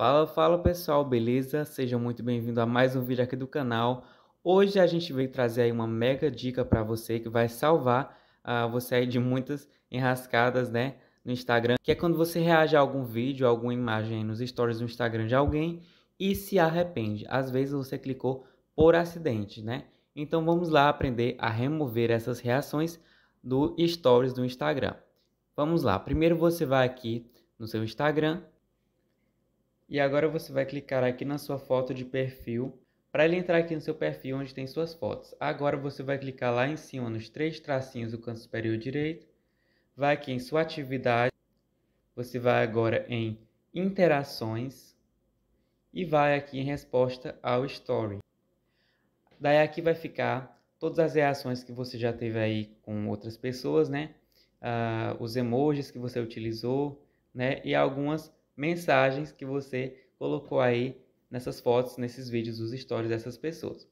Fala, fala pessoal, beleza? Sejam muito bem-vindos a mais um vídeo aqui do canal. Hoje a gente veio trazer aí uma mega dica para você que vai salvar uh, você aí de muitas enrascadas, né? No Instagram, que é quando você reage a algum vídeo, alguma imagem nos stories do Instagram de alguém e se arrepende. Às vezes você clicou por acidente, né? Então vamos lá aprender a remover essas reações do stories do Instagram. Vamos lá, primeiro você vai aqui no seu Instagram, e agora você vai clicar aqui na sua foto de perfil para ele entrar aqui no seu perfil onde tem suas fotos. Agora você vai clicar lá em cima nos três tracinhos do canto superior direito. Vai aqui em sua atividade. Você vai agora em interações e vai aqui em resposta ao story. Daí aqui vai ficar todas as reações que você já teve aí com outras pessoas, né? Ah, os emojis que você utilizou, né? E algumas mensagens que você colocou aí nessas fotos, nesses vídeos, os stories dessas pessoas.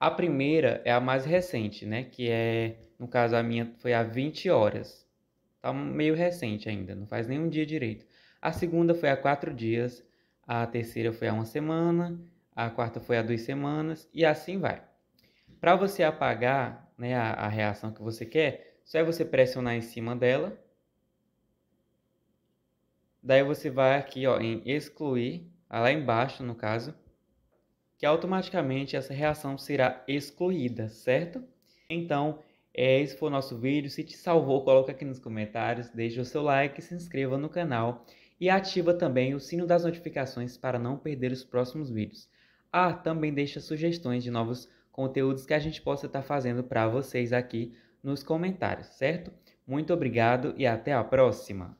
A primeira é a mais recente, né? Que é, no caso, a minha foi há 20 horas. Tá meio recente ainda, não faz nenhum dia direito. A segunda foi há 4 dias, a terceira foi há uma semana, a quarta foi há duas semanas e assim vai. Para você apagar né, a, a reação que você quer, só é você pressionar em cima dela Daí você vai aqui ó, em excluir, ah, lá embaixo no caso, que automaticamente essa reação será excluída, certo? Então, é, esse foi o nosso vídeo. Se te salvou, coloca aqui nos comentários, deixa o seu like, se inscreva no canal e ativa também o sino das notificações para não perder os próximos vídeos. Ah, também deixa sugestões de novos conteúdos que a gente possa estar fazendo para vocês aqui nos comentários, certo? Muito obrigado e até a próxima!